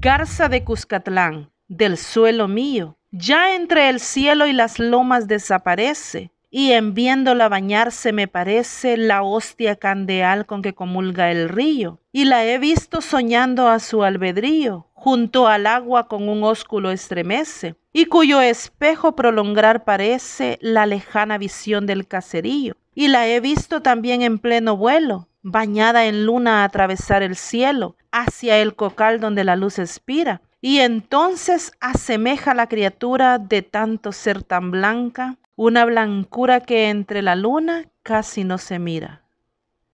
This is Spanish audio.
Garza de Cuscatlán, del suelo mío, ya entre el cielo y las lomas desaparece, y en viéndola bañarse me parece la hostia candeal con que comulga el río, y la he visto soñando a su albedrío, junto al agua con un ósculo estremece, y cuyo espejo prolongar parece la lejana visión del caserío, y la he visto también en pleno vuelo, bañada en luna a atravesar el cielo, hacia el cocal donde la luz expira. Y entonces asemeja la criatura de tanto ser tan blanca, una blancura que entre la luna casi no se mira.